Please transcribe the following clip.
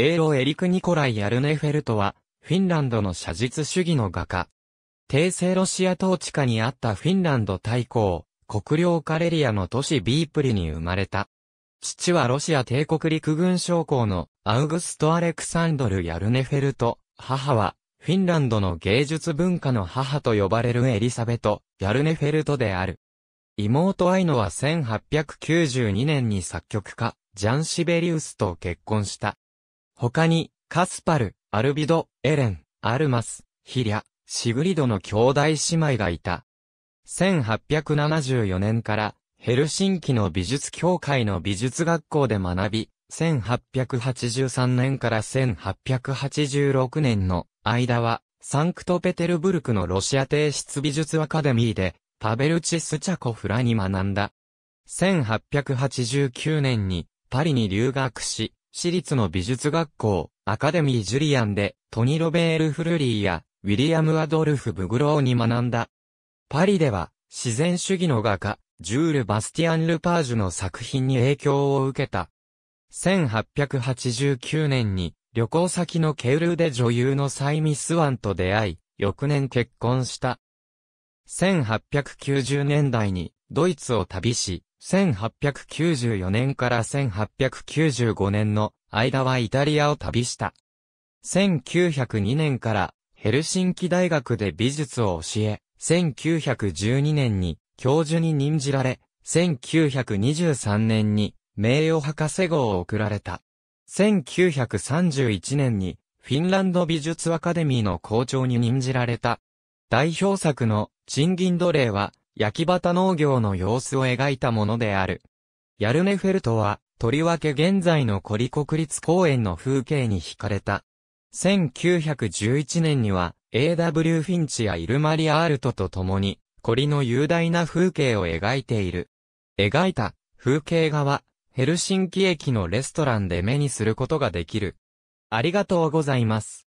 エーロ・エリク・ニコライ・ヤルネフェルトは、フィンランドの写実主義の画家。帝政ロシア統治下にあったフィンランド大公、国領カレリアの都市ビープリに生まれた。父はロシア帝国陸軍将校のアウグスト・アレクサンドル・ヤルネフェルト、母は、フィンランドの芸術文化の母と呼ばれるエリサベト・ヤルネフェルトである。妹アイノは1892年に作曲家、ジャン・シベリウスと結婚した。他に、カスパル、アルビド、エレン、アルマス、ヒリャ、シグリドの兄弟姉妹がいた。1874年から、ヘルシンキの美術協会の美術学校で学び、1883年から1886年の間は、サンクトペテルブルクのロシア帝室美術アカデミーで、パベルチ・スチャコフラに学んだ。1889年にパリに留学し、私立の美術学校、アカデミー・ジュリアンで、トニ・ロベール・フルリーや、ウィリアム・アドルフ・ブグローに学んだ。パリでは、自然主義の画家、ジュール・バスティアン・ルパージュの作品に影響を受けた。1889年に、旅行先のケウルで女優のサイミスワンと出会い、翌年結婚した。1890年代に、ドイツを旅し、1894年から1895年の間はイタリアを旅した。1902年からヘルシンキ大学で美術を教え、1912年に教授に任じられ、1923年に名誉博士号を贈られた。1931年にフィンランド美術アカデミーの校長に任じられた。代表作の賃金奴隷は焼き畑農業の様子を描いたものである。ヤルネフェルトは、とりわけ現在のコリ国立公園の風景に惹かれた。1911年には、A.W. フィンチやイルマリアールトと共に、コリの雄大な風景を描いている。描いた風景画は、ヘルシンキ駅のレストランで目にすることができる。ありがとうございます。